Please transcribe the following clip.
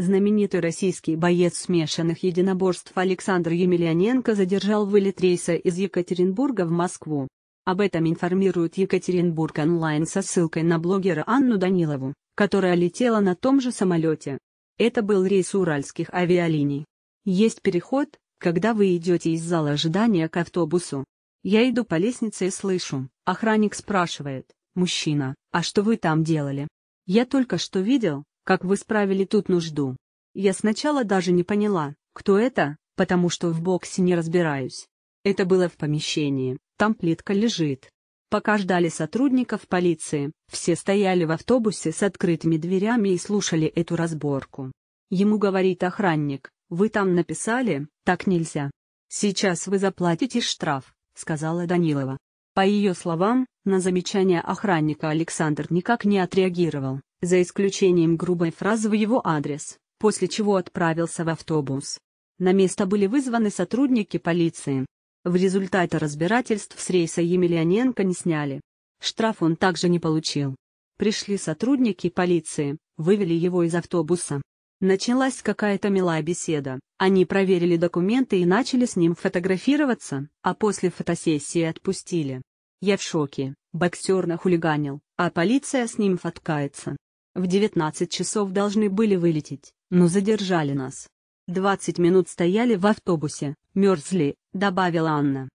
Знаменитый российский боец смешанных единоборств Александр Емельяненко задержал вылет рейса из Екатеринбурга в Москву. Об этом информирует Екатеринбург онлайн со ссылкой на блогера Анну Данилову, которая летела на том же самолете. Это был рейс уральских авиалиний. Есть переход, когда вы идете из зала ожидания к автобусу. Я иду по лестнице и слышу, охранник спрашивает, мужчина, а что вы там делали? Я только что видел, как вы справили тут нужду. Я сначала даже не поняла, кто это, потому что в боксе не разбираюсь. Это было в помещении, там плитка лежит. Пока ждали сотрудников полиции, все стояли в автобусе с открытыми дверями и слушали эту разборку. Ему говорит охранник, вы там написали, так нельзя. Сейчас вы заплатите штраф, сказала Данилова. По ее словам, на замечание охранника Александр никак не отреагировал за исключением грубой фразы в его адрес, после чего отправился в автобус. На место были вызваны сотрудники полиции. В результате разбирательств с рейса Емельяненко не сняли. Штраф он также не получил. Пришли сотрудники полиции, вывели его из автобуса. Началась какая-то милая беседа, они проверили документы и начали с ним фотографироваться, а после фотосессии отпустили. Я в шоке, боксер нахулиганил, а полиция с ним фоткается. В 19 часов должны были вылететь, но задержали нас. 20 минут стояли в автобусе, мерзли, добавила Анна.